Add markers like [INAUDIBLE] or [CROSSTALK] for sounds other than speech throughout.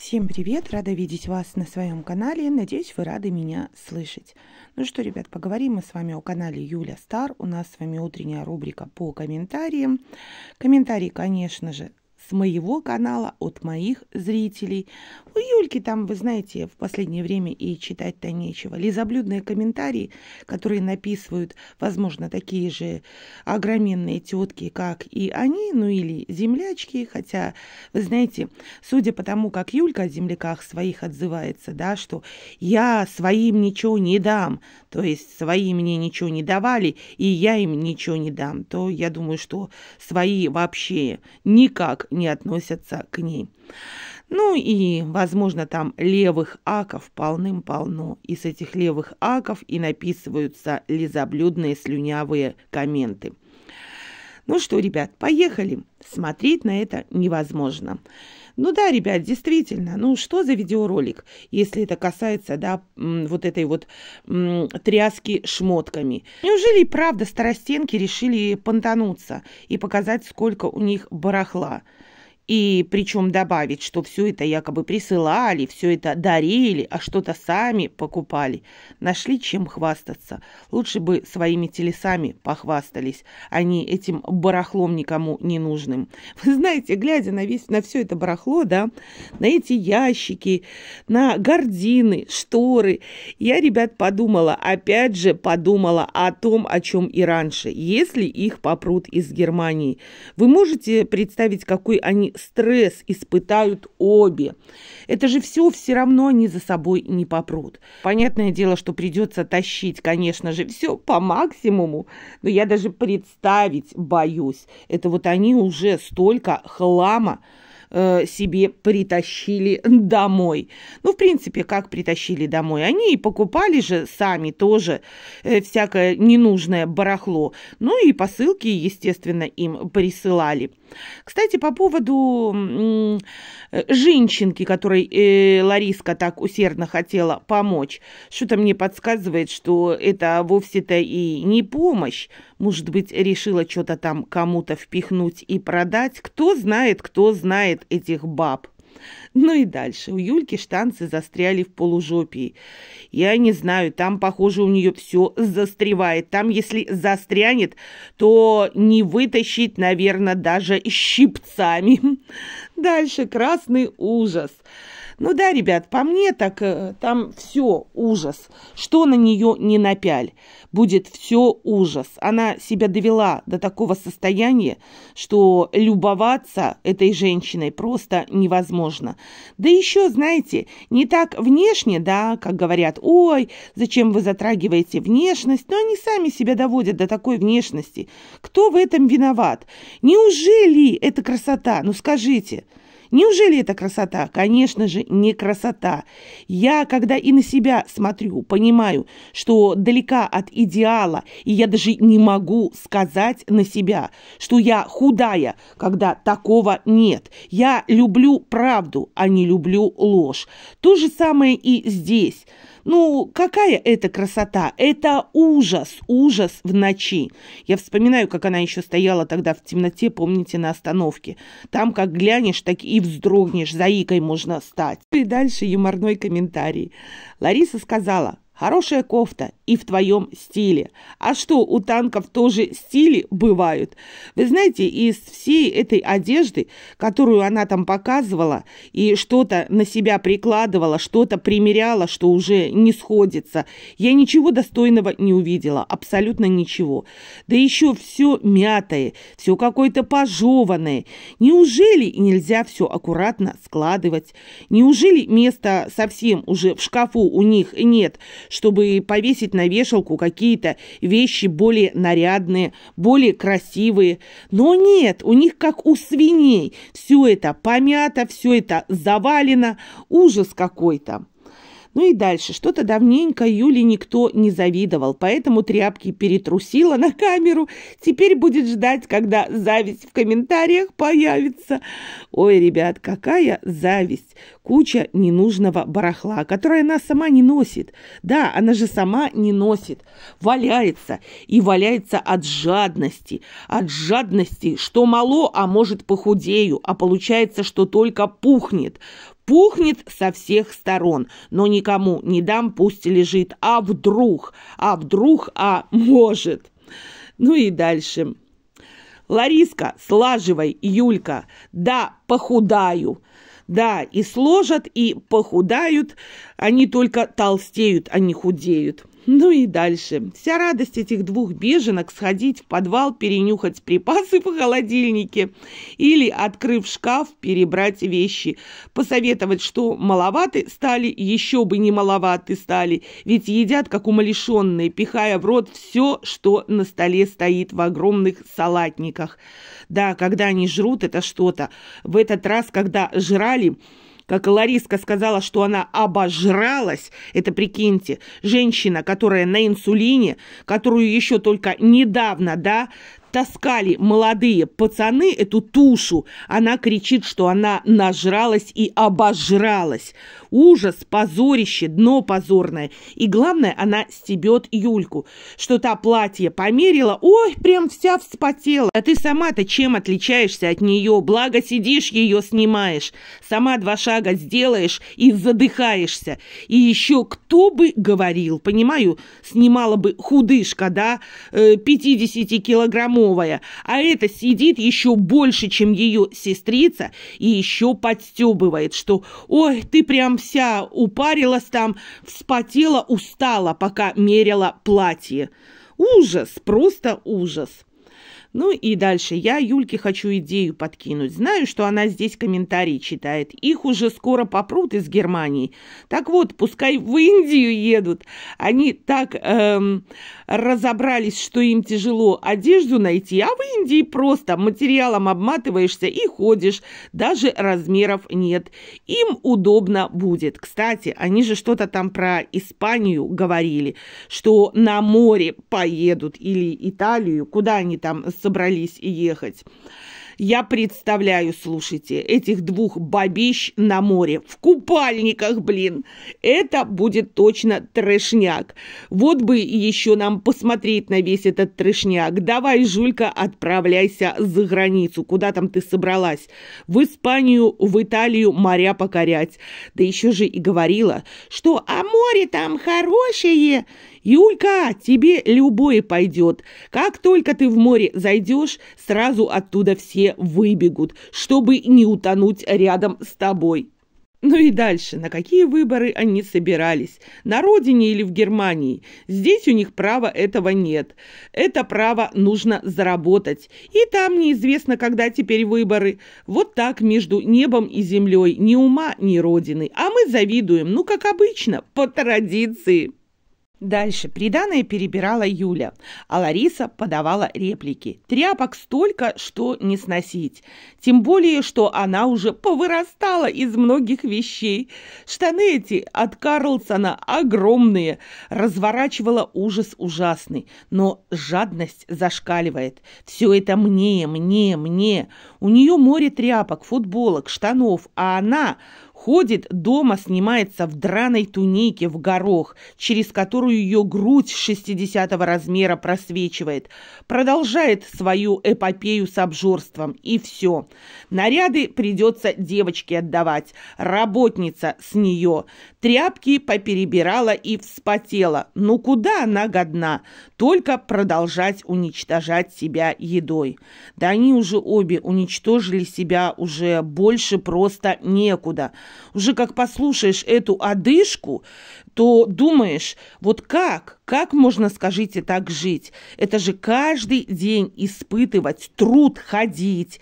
Всем привет! Рада видеть вас на своем канале. Надеюсь, вы рады меня слышать. Ну что, ребят, поговорим мы с вами о канале Юля Стар. У нас с вами утренняя рубрика по комментариям. Комментарии, конечно же, с моего канала, от моих зрителей. У Юльки там, вы знаете, в последнее время и читать-то нечего. Лизоблюдные комментарии, которые написывают, возможно, такие же огроменные тетки, как и они, ну или землячки, хотя, вы знаете, судя по тому, как Юлька о земляках своих отзывается, да, что «я своим ничего не дам», то есть свои мне ничего не давали, и я им ничего не дам, то я думаю, что свои вообще никак не относятся к ней. Ну и, возможно, там левых аков полным-полно. И с этих левых аков и написываются лизоблюдные слюнявые комменты. Ну что, ребят, поехали. Смотреть на это невозможно. Ну да, ребят, действительно, ну что за видеоролик, если это касается, да, вот этой вот тряски шмотками. Неужели и правда старостенки решили понтануться и показать, сколько у них барахла? И причем добавить, что все это якобы присылали, все это дарили, а что-то сами покупали. Нашли чем хвастаться. Лучше бы своими телесами похвастались, а не этим барахлом никому не нужным. [LAUGHS] Вы знаете, глядя на, весь, на все это барахло, да, на эти ящики, на гардины, шторы, я, ребят, подумала, опять же подумала о том, о чем и раньше. Если их попрут из Германии, вы можете представить, какой они стресс испытают обе. Это же все все равно они за собой не попрут. Понятное дело, что придется тащить, конечно же, все по максимуму, но я даже представить боюсь. Это вот они уже столько хлама Э, себе притащили домой. Ну, в принципе, как притащили домой? Они и покупали же сами тоже э, всякое ненужное барахло. Ну и посылки, естественно, им присылали. Кстати, по поводу э, женщинки, которой Лариска так усердно хотела помочь. Что-то мне подсказывает, что это вовсе-то и не помощь. Может быть, решила что-то там кому-то впихнуть и продать. Кто знает, кто знает знает этих баб. Ну и дальше. У Юльки штанцы застряли в полужопии. Я не знаю, там, похоже, у нее все застревает. Там, если застрянет, то не вытащить, наверное, даже щипцами. Дальше красный ужас. Ну да, ребят, по мне так э, там все ужас. Что на нее не напяль? Будет все ужас. Она себя довела до такого состояния, что любоваться этой женщиной просто невозможно. Да еще, знаете, не так внешне, да, как говорят, ой, зачем вы затрагиваете внешность, но они сами себя доводят до такой внешности. Кто в этом виноват? Неужели это красота? Ну скажите. Неужели это красота? Конечно же, не красота. Я, когда и на себя смотрю, понимаю, что далека от идеала, и я даже не могу сказать на себя, что я худая, когда такого нет. Я люблю правду, а не люблю ложь. То же самое и здесь. Ну, какая это красота? Это ужас, ужас в ночи. Я вспоминаю, как она еще стояла тогда в темноте, помните, на остановке. Там, как глянешь, так и вздрогнешь, заикой можно стать. И дальше юморной комментарий. Лариса сказала, хорошая кофта, и в твоем стиле. А что, у танков тоже стили бывают? Вы знаете, из всей этой одежды, которую она там показывала, и что-то на себя прикладывала, что-то примеряла, что уже не сходится, я ничего достойного не увидела, абсолютно ничего. Да еще все мятое, все какое-то пожеванное. Неужели нельзя все аккуратно складывать? Неужели места совсем уже в шкафу у них нет, чтобы повесить на вешалку какие-то вещи более нарядные, более красивые. Но нет, у них как у свиней. Все это помято, все это завалено. Ужас какой-то. Ну и дальше. Что-то давненько Юле никто не завидовал, поэтому тряпки перетрусила на камеру. Теперь будет ждать, когда зависть в комментариях появится. Ой, ребят, какая зависть! Куча ненужного барахла, которое она сама не носит. Да, она же сама не носит. Валяется. И валяется от жадности. От жадности, что мало, а может похудею, а получается, что только пухнет пухнет со всех сторон, но никому не дам, пусть лежит, а вдруг, а вдруг, а может. Ну и дальше. Лариска, слаживай, Юлька, да, похудаю. Да, и сложат, и похудают, они только толстеют, они а худеют. Ну и дальше. Вся радость этих двух беженок сходить в подвал, перенюхать припасы по холодильнике или, открыв шкаф, перебрать вещи. Посоветовать, что маловаты стали, еще бы не маловаты стали, ведь едят, как умалишенные, пихая в рот все, что на столе стоит в огромных салатниках. Да, когда они жрут, это что-то. В этот раз, когда жрали... Как Лариска сказала, что она обожралась, это, прикиньте, женщина, которая на инсулине, которую еще только недавно, да, таскали молодые пацаны эту тушу, она кричит, что она нажралась и обожралась. Ужас, позорище, дно позорное. И главное, она стебет Юльку, что та платье померила, ой, прям вся вспотела. А ты сама-то чем отличаешься от нее? Благо сидишь, ее снимаешь. Сама два шага сделаешь и задыхаешься. И еще кто бы говорил, понимаю, снимала бы худышка, да, 50 э, килограммов дерьмовая, а эта сидит еще больше, чем ее сестрица, и еще подстебывает, что «Ой, ты прям вся упарилась там, вспотела, устала, пока мерила платье». Ужас, просто ужас. Ну и дальше я Юльке хочу идею подкинуть. Знаю, что она здесь комментарии читает. Их уже скоро попрут из Германии. Так вот, пускай в Индию едут. Они так эм, разобрались, что им тяжело одежду найти, а в Индии просто материалом обматываешься и ходишь. Даже размеров нет. Им удобно будет. Кстати, они же что-то там про Испанию говорили, что на море поедут или Италию, куда они там с собрались и ехать. Я представляю, слушайте, этих двух бабищ на море. В купальниках, блин. Это будет точно трешняк. Вот бы еще нам посмотреть на весь этот трешняк. Давай, Жулька, отправляйся за границу. Куда там ты собралась? В Испанию, в Италию моря покорять. Да еще же и говорила, что «А море там хорошее!» Юлька, тебе любое пойдет. Как только ты в море зайдешь, сразу оттуда все выбегут, чтобы не утонуть рядом с тобой. Ну и дальше, на какие выборы они собирались? На родине или в Германии? Здесь у них права этого нет. Это право нужно заработать. И там неизвестно, когда теперь выборы. Вот так между небом и землей, ни ума, ни родины. А мы завидуем, ну как обычно, по традиции. Дальше приданное перебирала Юля, а Лариса подавала реплики. Тряпок столько, что не сносить. Тем более, что она уже повырастала из многих вещей. Штаны эти от Карлсона огромные. Разворачивала ужас ужасный, но жадность зашкаливает. Все это мне, мне, мне. У нее море тряпок, футболок, штанов, а она Ходит дома, снимается в драной тунике в горох, через которую ее грудь 60 размера просвечивает. Продолжает свою эпопею с обжорством. И все. Наряды придется девочке отдавать. Работница с нее. Тряпки поперебирала и вспотела. Ну куда она годна? Только продолжать уничтожать себя едой. Да они уже обе уничтожили себя уже больше просто некуда – уже как послушаешь эту одышку, то думаешь, вот как, как можно, скажите, так жить? Это же каждый день испытывать труд, ходить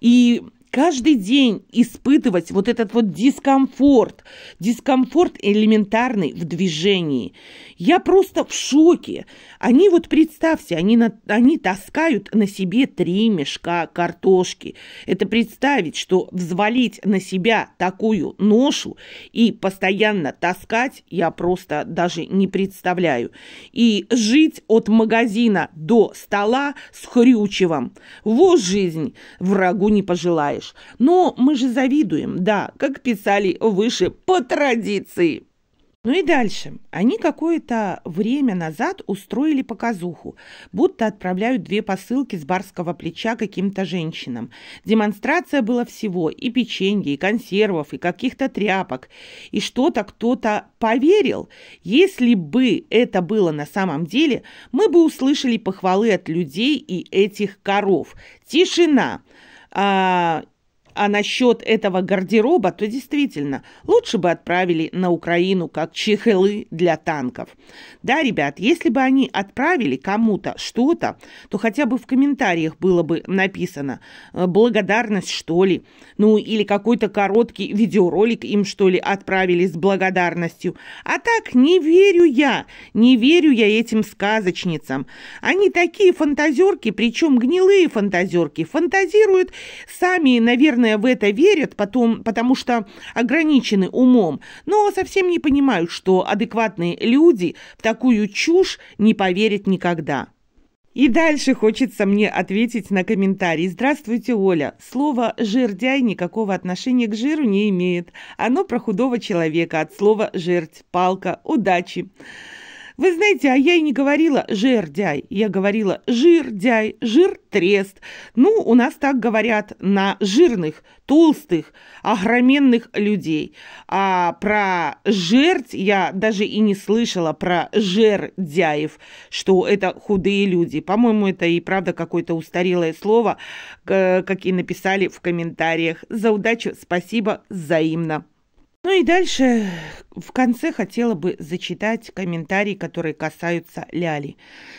и каждый день испытывать вот этот вот дискомфорт, дискомфорт элементарный в движении. Я просто в шоке. Они вот представьте, они, на, они таскают на себе три мешка картошки. Это представить, что взвалить на себя такую ношу и постоянно таскать, я просто даже не представляю. И жить от магазина до стола с хрючевом. Вот жизнь врагу не пожелаешь мешаешь. Но мы же завидуем, да, как писали выше, по традиции. Ну и дальше. Они какое-то время назад устроили показуху, будто отправляют две посылки с барского плеча каким-то женщинам. Демонстрация была всего, и печенья, и консервов, и каких-то тряпок. И что-то кто-то поверил. Если бы это было на самом деле, мы бы услышали похвалы от людей и этих коров. Тишина! Uh, А насчет этого гардероба, то действительно, лучше бы отправили на Украину как чехлы для танков. Да, ребят, если бы они отправили кому-то что-то, то хотя бы в комментариях было бы написано э, «благодарность, что ли?» Ну, или какой-то короткий видеоролик им, что ли, отправили с благодарностью. А так, не верю я, не верю я этим сказочницам. Они такие фантазерки, причем гнилые фантазерки, фантазируют сами, наверное, Ученые в это верят, потом, потому что ограничены умом, но совсем не понимают, что адекватные люди в такую чушь не поверят никогда. И дальше хочется мне ответить на комментарий. Здравствуйте, Оля. Слово «жердяй» никакого отношения к жиру не имеет. Оно про худого человека от слова «жерть», «палка», «удачи». Вы знаете, а я и не говорила «жердяй», я говорила «жирдяй», «жиртрест». Ну, у нас так говорят на жирных, толстых, огроменных людей. А про «жерть» я даже и не слышала, про «жердяев», что это худые люди. По-моему, это и правда какое-то устарелое слово, э, как и написали в комментариях. За удачу спасибо взаимно. Ну и дальше э, в конце хотела бы зачитать комментарии, которые касаются Ляли.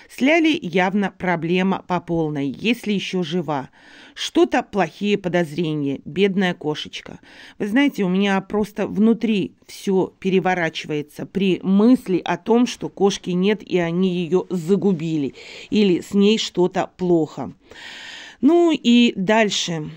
С Ляли явно проблема по полной, если еще жива. Что-то плохие подозрения, бедная кошечка. Вы знаете, у меня просто внутри все переворачивается при мысли о том, что кошки нет и они ее загубили или с ней что-то плохо. Ну и дальше.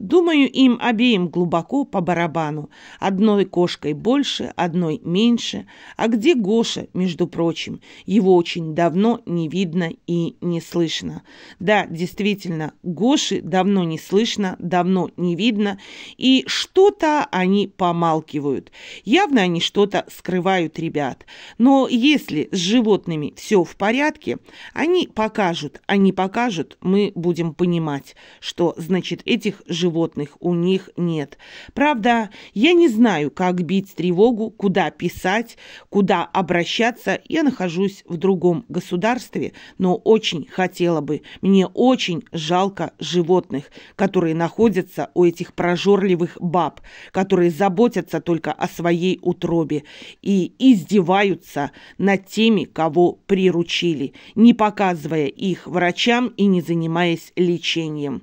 Думаю, им обеим глубоко по барабану. Одной кошкой больше, одной меньше. А где Гоша, между прочим? Его очень давно не видно и не слышно. Да, действительно, Гоши давно не слышно, давно не видно. И что-то они помалкивают. Явно они что-то скрывают ребят. Но если с животными все в порядке, они покажут, они а покажут, мы будем понимать, что значит этих животных животных у них нет. Правда, я не знаю, как бить тревогу, куда писать, куда обращаться. Я нахожусь в другом государстве, но очень хотела бы. Мне очень жалко животных, которые находятся у этих прожорливых баб, которые заботятся только о своей утробе и издеваются над теми, кого приручили, не показывая их врачам и не занимаясь лечением.